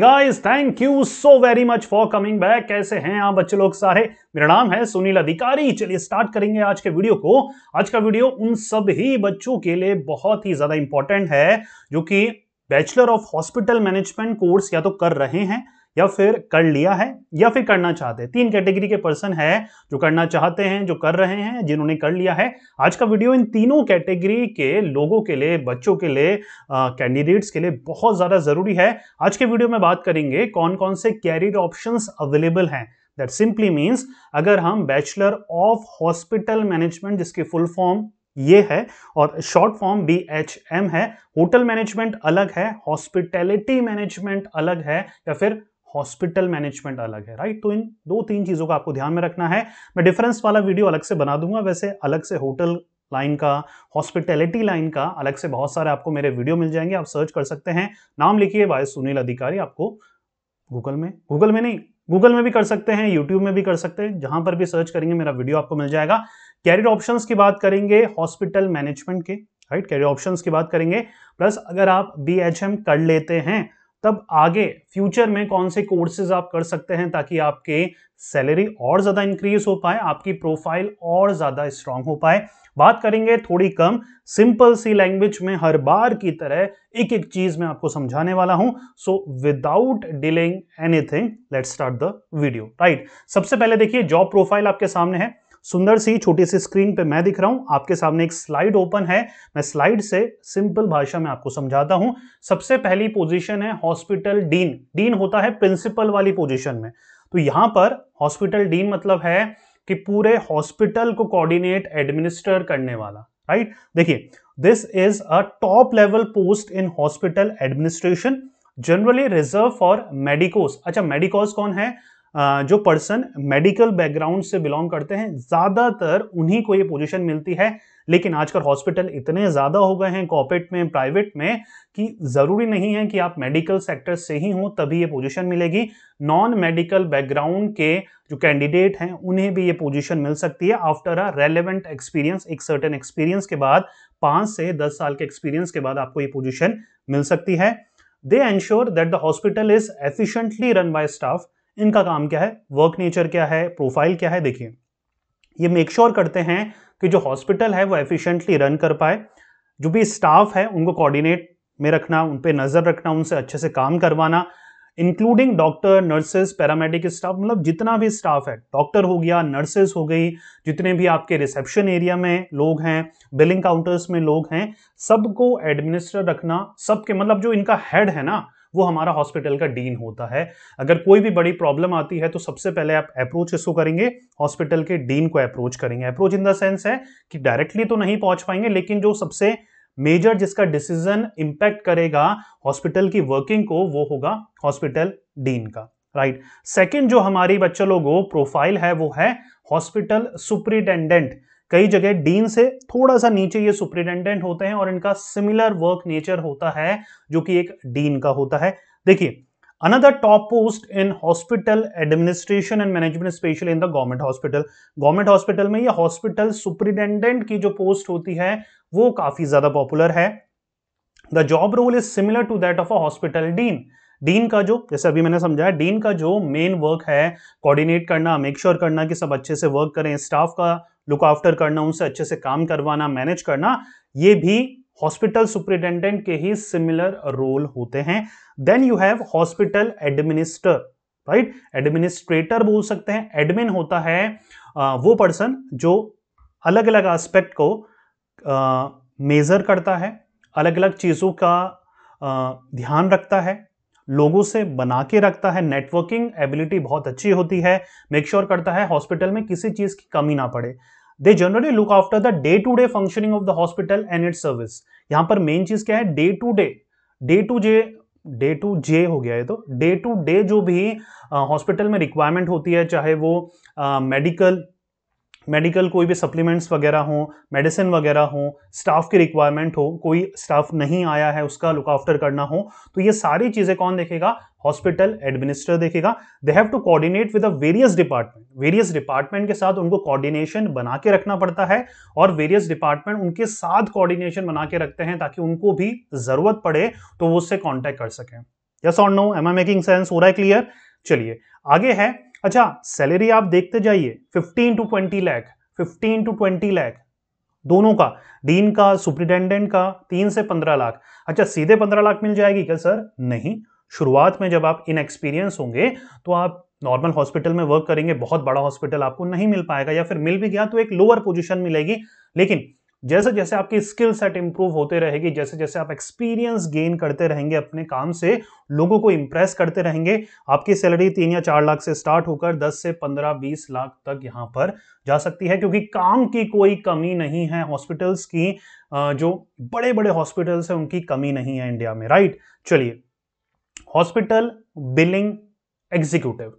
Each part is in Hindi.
Guys thank you so very much for coming back कैसे हैं आप बच्चे लोग सारे मेरा नाम है सुनील अधिकारी चलिए स्टार्ट करेंगे आज के वीडियो को आज का वीडियो उन सभी बच्चों के लिए बहुत ही ज्यादा इंपॉर्टेंट है जो कि bachelor of hospital management course या तो कर रहे हैं या फिर कर लिया है या फिर करना चाहते हैं तीन कैटेगरी के पर्सन है जो करना चाहते हैं जो कर रहे हैं जिन्होंने कर लिया है आज का वीडियो इन तीनों कैटेगरी के लोगों के लिए बच्चों के लिए कैंडिडेट्स के लिए बहुत ज़्यादा ज़रूरी है आज के वीडियो में बात करेंगे कौन कौन से कैरियर ऑप्शन अवेलेबल हैं दैट सिंपली मीन्स अगर हम बैचलर ऑफ हॉस्पिटल मैनेजमेंट जिसकी फुल फॉर्म ये है और short form B H M है होटल मैनेजमेंट अलग है हॉस्पिटैलिटी मैनेजमेंट अलग है या फिर हॉस्पिटल मैनेजमेंट अलग है राइट तो इन दो तीन चीज़ों का आपको ध्यान में रखना है मैं डिफरेंस वाला वीडियो अलग से बना दूंगा वैसे अलग से होटल लाइन का हॉस्पिटैलिटी लाइन का अलग से बहुत सारे आपको मेरे वीडियो मिल जाएंगे आप सर्च कर सकते हैं नाम लिखिए वाय सुनील अधिकारी आपको गूगल में गूगल में नहीं गूगल में भी कर सकते हैं यूट्यूब में भी कर सकते हैं जहां पर भी सर्च करेंगे मेरा वीडियो आपको मिल जाएगा कैरियर ऑप्शन की बात करेंगे हॉस्पिटल मैनेजमेंट के राइट कैरियर ऑप्शन की बात करेंगे प्लस अगर आप बी कर लेते हैं तब आगे फ्यूचर में कौन से कोर्सेज आप कर सकते हैं ताकि आपके सैलरी और ज़्यादा इंक्रीज हो पाए आपकी प्रोफाइल और ज़्यादा स्ट्रांग हो पाए बात करेंगे थोड़ी कम सिंपल सी लैंग्वेज में हर बार की तरह एक एक चीज़ मैं आपको समझाने वाला हूं so without delaying anything let's start the video right सबसे पहले देखिए जॉब प्रोफाइल आपके सामने है सुंदर सी छोटी सी स्क्रीन पे मैं दिख रहा हूं आपके सामने एक स्लाइड ओपन है मैं स्लाइड से सिंपल भाषा में आपको समझाता हूं सबसे पहली पोजीशन है हॉस्पिटल डीन डीन होता है प्रिंसिपल वाली पोजीशन में तो यहां पर हॉस्पिटल डीन मतलब है कि पूरे हॉस्पिटल को कोऑर्डिनेट एडमिनिस्टर करने वाला राइट देखिए this is a top level post in hospital administration generally reserve for medicos अच्छा मेडिकोस कौन है जो पर्सन मेडिकल बैकग्राउंड से बिलोंग करते हैं ज़्यादातर उन्हीं को ये पोजीशन मिलती है लेकिन आजकल हॉस्पिटल इतने ज़्यादा हो गए हैं कॉर्पोरेट में प्राइवेट में कि ज़रूरी नहीं है कि आप मेडिकल सेक्टर से ही हों तभी ये पोजीशन मिलेगी नॉन मेडिकल बैकग्राउंड के जो कैंडिडेट हैं उन्हें भी ये पोजिशन मिल सकती है आफ्टर अ रेलिवेंट एक्सपीरियंस एक सर्टन एक्सपीरियंस के बाद पाँच से दस साल के एक्सपीरियंस के बाद आपको ये पोजिशन मिल सकती है they ensure that the hospital is efficiently run by staff इनका काम क्या है वर्क नेचर क्या है प्रोफाइल क्या है देखिए ये मेक श्योर sure करते हैं कि जो हॉस्पिटल है वो एफिशिएंटली रन कर पाए जो भी स्टाफ है उनको कोऑर्डिनेट में रखना उन पर नज़र रखना उनसे अच्छे से काम करवाना including doctor nurses paramedic staff मतलब जितना भी स्टाफ है डॉक्टर हो गया नर्सेस हो गई जितने भी आपके रिसेप्शन एरिया में लोग हैं बिलिंग काउंटर्स में लोग हैं सबको एडमिनिस्टर रखना सबके मतलब जो इनका हेड है ना वो हमारा हॉस्पिटल का डीन होता है अगर कोई भी बड़ी प्रॉब्लम आती है तो सबसे पहले आप अप्रोच इसको करेंगे हॉस्पिटल के डीन को अप्रोच करेंगे अप्रोच इन द सेंस है कि डायरेक्टली तो नहीं पहुंच पाएंगे लेकिन जो सबसे मेजर जिसका डिसीजन इंपैक्ट करेगा हॉस्पिटल की वर्किंग को वो होगा हॉस्पिटल डीन का राइट right. सेकंड जो हमारी बच्चों लोगों प्रोफाइल है वो है हॉस्पिटल सुप्रिटेंडेंट कई जगह डीन से थोड़ा सा नीचे ये सुप्रिटेंडेंट होते हैं और इनका सिमिलर वर्क नेचर होता है जो कि एक डीन का होता है देखिए another top post in hospital administration and management special in the government hospital government hospital में ये हॉस्पिटल सुप्रिटेंडेंट की जो पोस्ट होती है वो काफी ज्यादा पॉपुलर है the job role is similar to that of a hospital dean dean का जो जैसे अभी मैंने समझाया डीन का जो मेन वर्क है कोऑर्डिनेट करना मेक श्योर sure करना कि सब अच्छे से वर्क करें स्टाफ का लुक आफ्टर करना उनसे अच्छे से काम करवाना मैनेज करना ये भी हॉस्पिटल सुप्रिटेंडेंट के ही सिमिलर रोल होते हैं then you have hospital administer right administrator बोल सकते हैं एडमिन होता है वो पर्सन जो अलग अलग एस्पेक्ट को मेज़र करता है अलग अलग चीज़ों का ध्यान रखता है लोगों से बना के रखता है नेटवर्किंग एबिलिटी बहुत अच्छी होती है मेक श्योर sure करता है हॉस्पिटल में किसी चीज की कमी ना पड़े they generally look after the day to day functioning of the hospital and it service यहां पर मेन चीज क्या है day to day day to day day to day हो गया है तो डे टू डे जो भी हॉस्पिटल में रिक्वायरमेंट होती है चाहे वो मेडिकल मेडिकल कोई भी सप्लीमेंट्स वगैरह हों मेडिसिन वगैरह हो स्टाफ की रिक्वायरमेंट हो कोई स्टाफ नहीं आया है उसका लुक आफ्टर करना हो तो ये सारी चीज़ें कौन देखेगा हॉस्पिटल एडमिनिस्टर देखेगा they have to coordinate with various department various department के साथ उनको कोऑर्डिनेशन बना के रखना पड़ता है और वेरियस डिपार्टमेंट उनके साथ कोऑर्डिनेशन बना के रखते हैं ताकि उनको भी ज़रूरत पड़े तो वो उससे कॉन्टैक्ट कर सकें यस और no am I making sense हो रहा है क्लियर चलिए आगे है अच्छा सैलरी आप देखते जाइए 15 टू 20 लाख 15 टू 20 लाख दोनों का डीन का सुप्रिटेंडेंट का तीन से पंद्रह लाख अच्छा सीधे पंद्रह लाख मिल जाएगी क्या सर नहीं शुरुआत में जब आप इनएक्सपीरियंस होंगे तो आप नॉर्मल हॉस्पिटल में वर्क करेंगे बहुत बड़ा हॉस्पिटल आपको नहीं मिल पाएगा या फिर मिल भी गया तो एक लोअर पोजीशन मिलेगी लेकिन जैसे जैसे आपकी स्किल सेट इंप्रूव होते रहेगी जैसे जैसे आप एक्सपीरियंस गेन करते रहेंगे अपने काम से लोगों को इंप्रेस करते रहेंगे आपकी सैलरी तीन या चार लाख से स्टार्ट होकर दस से पंद्रह बीस लाख तक यहां पर जा सकती है क्योंकि काम की कोई कमी नहीं है हॉस्पिटल्स की जो बड़े बड़े हॉस्पिटल्स हैं उनकी कमी नहीं है इंडिया में राइट चलिए हॉस्पिटल बिलिंग एग्जीक्यूटिव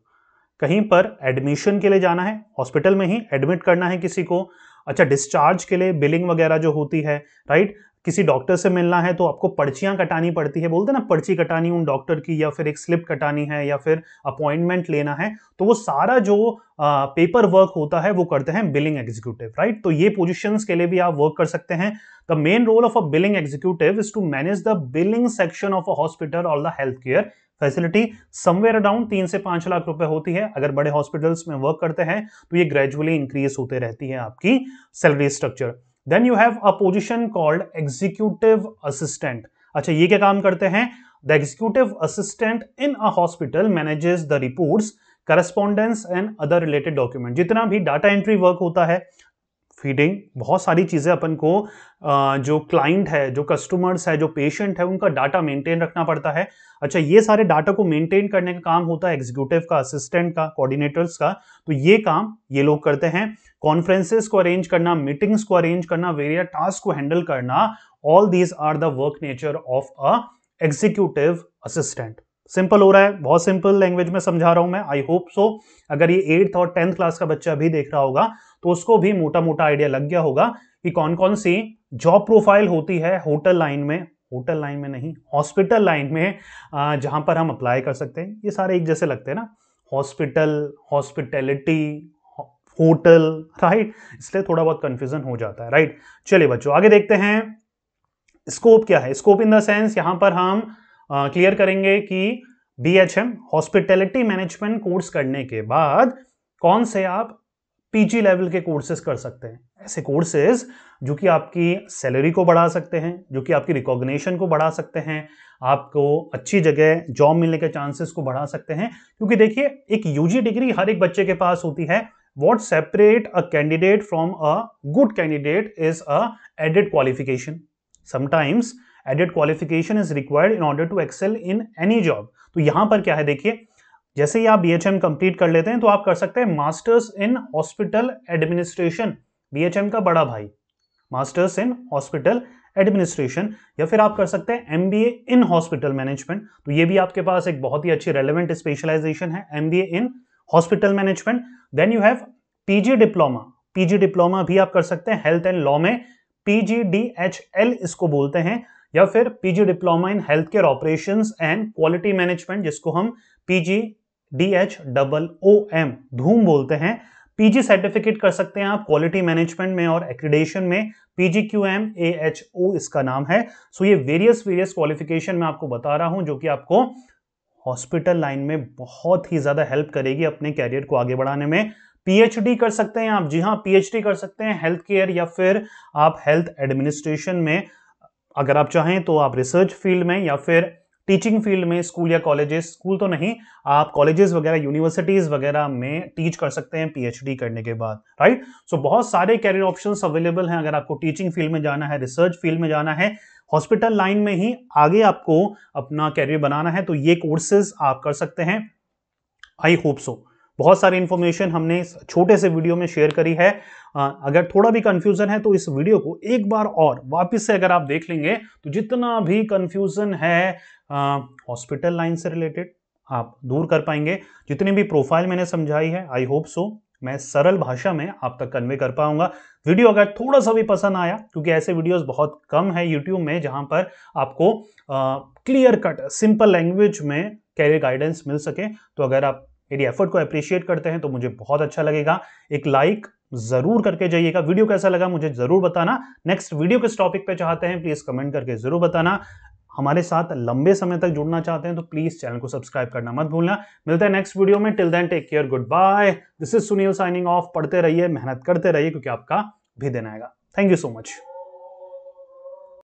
कहीं पर एडमिशन के लिए जाना है हॉस्पिटल में ही एडमिट करना है किसी को अच्छा डिस्चार्ज के लिए बिलिंग वगैरह जो होती है राइट किसी डॉक्टर से मिलना है तो आपको पर्चियां कटानी पड़ती है बोलते हैं ना पर्ची कटानी उन डॉक्टर की या फिर एक स्लिप कटानी है या फिर अपॉइंटमेंट लेना है तो वो सारा जो आ, पेपर वर्क होता है वो करते हैं बिलिंग एग्जीक्यूटिव राइट तो ये पोजिशन के लिए भी आप वर्क कर सकते हैं the main role of a billing executive is to manage the billing section of a hospital और the health care facility somewhere around तीन से पांच लाख रुपए होती है अगर बड़े हॉस्पिटल्स में वर्क करते हैं तो ये ग्रेजुअली इंक्रीज होते रहती है आपकी salary structure then you have a position called executive assistant अच्छा ये क्या काम करते हैं the executive assistant in a hospital manages the report correspondence and other related document जितना भी डाटा एंट्री वर्क होता है फीडिंग बहुत सारी चीज़ें अपन को जो क्लाइंट है जो कस्टमर्स है जो पेशेंट है उनका डाटा मेंटेन रखना पड़ता है अच्छा ये सारे डाटा को मेंटेन करने का काम होता है एग्जीक्यूटिव का असिस्टेंट का कोऑर्डिनेटर्स का तो ये काम ये लोग करते हैं कॉन्फ्रेंसेस को अरेंज करना मीटिंग्स को अरेंज करना वेरिया टास्क को हैंडल करना all these are the work nature of a executive assistant simple हो रहा है बहुत सिंपल लैंग्वेज में समझा रहा हूं मैं आई होप सो अगर ये एट्थ और टेंथ क्लास का बच्चा भी देख रहा होगा तो उसको भी मोटा मोटा आइडिया लग गया होगा कि कौन कौन सी जॉब प्रोफाइल होती है होटल लाइन में होटल लाइन में नहीं हॉस्पिटल लाइन में जहां पर हम अप्लाई कर सकते हैं ये सारे एक जैसे लगते हैं ना हॉस्पिटल हॉस्पिटैलिटी होटल राइट इसलिए थोड़ा बहुत कंफ्यूजन हो जाता है राइट चलिए बच्चों आगे देखते हैं स्कोप क्या है स्कोप इन द सेंस यहां पर हम क्लियर करेंगे कि B H M hospitality management course करने के बाद कौन से आप पीजी लेवल के कोर्सेज कर सकते हैं ऐसे कोर्सेज जो कि आपकी सैलरी को बढ़ा सकते हैं जो कि आपकी रिकॉग्निशन को बढ़ा सकते हैं आपको अच्छी जगह जॉब मिलने के चांसेस को बढ़ा सकते हैं क्योंकि देखिए एक यूजी डिग्री हर एक बच्चे के पास होती है what separate a candidate from a good candidate is a added qualification sometimes added qualification is required in order to excel in any job तो यहां पर क्या है देखिए जैसे ही आप बी एच एम कंप्लीट कर लेते हैं तो आप कर सकते हैं masters in hospital administration B H M का बड़ा भाई मास्टर्स इन हॉस्पिटल एडमिनिस्ट्रेशन या फिर आप कर सकते हैं M B A in hospital management तो ये भी आपके पास एक बहुत ही अच्छी रेलिवेंट स्पेशलाइजेशन है M B A in hospital management then you have PG diploma PG diploma भी आप कर सकते हैं हेल्थ एंड लॉ में एल इसको बोलते हैं या फिर PG diploma in health care operation and quality management जिसको हम PG D H double O M धूम बोलते हैं पीजी सर्टिफिकेट कर सकते हैं आप क्वालिटी मैनेजमेंट में और एक्रीडेशन में PG Q M A H O इसका नाम है सो so ये वेरियस वेरियस क्वालिफिकेशन मैं आपको बता रहा हूं जो कि आपको हॉस्पिटल लाइन में बहुत ही ज़्यादा हेल्प करेगी अपने कैरियर को आगे बढ़ाने में पीएचडी कर सकते हैं आप जी हाँ पीएचडी कर सकते हैं हेल्थ केयर या फिर आप हेल्थ एडमिनिस्ट्रेशन में अगर आप चाहें तो आप रिसर्च फील्ड में या फिर टीचिंग फील्ड में स्कूल या कॉलेजेस स्कूल तो नहीं आप कॉलेजेस वगैरह यूनिवर्सिटीज़ वगैरह में टीच कर सकते हैं पीएचडी करने के बाद राइट सो so, बहुत सारे कैरियर ऑप्शंस अवेलेबल हैं अगर आपको टीचिंग फील्ड में जाना है रिसर्च फील्ड में जाना है हॉस्पिटल लाइन में ही आगे आपको अपना कैरियर बनाना है तो ये कोर्सेज आप कर सकते हैं आई होप सो बहुत सारी इन्फॉर्मेशन हमने इस छोटे से वीडियो में शेयर करी है अगर थोड़ा भी कंफ्यूजन है तो इस वीडियो को एक बार और वापस से अगर आप देख लेंगे तो जितना भी कंफ्यूजन है हॉस्पिटल लाइन से रिलेटेड आप दूर कर पाएंगे जितनी भी प्रोफाइल मैंने समझाई है आई होप सो मैं सरल भाषा में आप तक कन्वे कर पाऊंगा वीडियो अगर थोड़ा सा भी पसंद आया क्योंकि ऐसे वीडियोस बहुत कम है यूट्यूब में जहां पर आपको क्लियर कट सिंपल लैंग्वेज में कैरियर गाइडेंस मिल सके तो अगर आप यदि एफर्ट को अप्रिशिएट करते हैं तो मुझे बहुत अच्छा लगेगा एक लाइक जरूर करके जाइएगा वीडियो कैसा लगा मुझे जरूर बताना नेक्स्ट वीडियो किस टॉपिक पे चाहते हैं प्लीज कमेंट करके जरूर बताना हमारे साथ लंबे समय तक जुड़ना चाहते हैं तो प्लीज चैनल को सब्सक्राइब करना मत भूलना मिलते हैं नेक्स्ट वीडियो में till then take care good bye this is Sunil signing off पढ़ते रहिए मेहनत करते रहिए क्योंकि आपका भी दिन आएगा थैंक यू सो मच